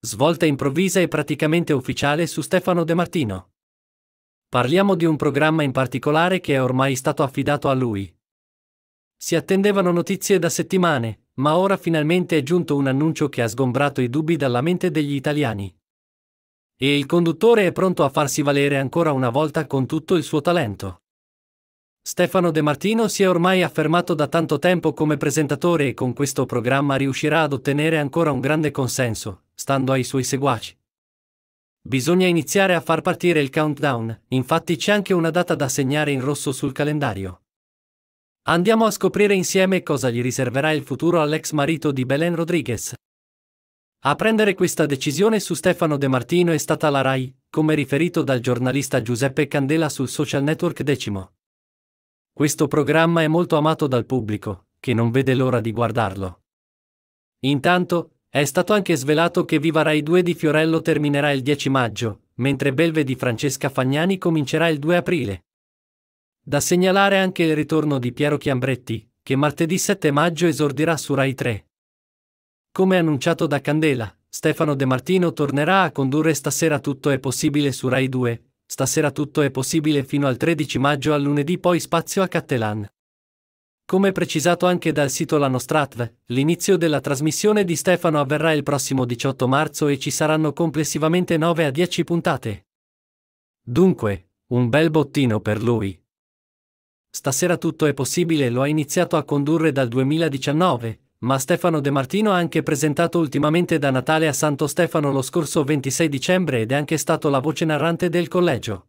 Svolta improvvisa e praticamente ufficiale su Stefano De Martino. Parliamo di un programma in particolare che è ormai stato affidato a lui. Si attendevano notizie da settimane, ma ora finalmente è giunto un annuncio che ha sgombrato i dubbi dalla mente degli italiani. E il conduttore è pronto a farsi valere ancora una volta con tutto il suo talento. Stefano De Martino si è ormai affermato da tanto tempo come presentatore e con questo programma riuscirà ad ottenere ancora un grande consenso, stando ai suoi seguaci. Bisogna iniziare a far partire il countdown, infatti c'è anche una data da segnare in rosso sul calendario. Andiamo a scoprire insieme cosa gli riserverà il futuro all'ex marito di Belen Rodriguez. A prendere questa decisione su Stefano De Martino è stata la RAI, come riferito dal giornalista Giuseppe Candela sul social network Decimo. Questo programma è molto amato dal pubblico, che non vede l'ora di guardarlo. Intanto, è stato anche svelato che Viva Rai 2 di Fiorello terminerà il 10 maggio, mentre Belve di Francesca Fagnani comincerà il 2 aprile. Da segnalare anche il ritorno di Piero Chiambretti, che martedì 7 maggio esordirà su Rai 3. Come annunciato da Candela, Stefano De Martino tornerà a condurre Stasera tutto è possibile su Rai 2, Stasera tutto è possibile fino al 13 maggio al lunedì poi spazio a Cattelan. Come precisato anche dal sito La l'inizio della trasmissione di Stefano avverrà il prossimo 18 marzo e ci saranno complessivamente 9 a 10 puntate. Dunque, un bel bottino per lui. Stasera tutto è possibile lo ha iniziato a condurre dal 2019, ma Stefano De Martino ha anche presentato ultimamente da Natale a Santo Stefano lo scorso 26 dicembre ed è anche stato la voce narrante del collegio.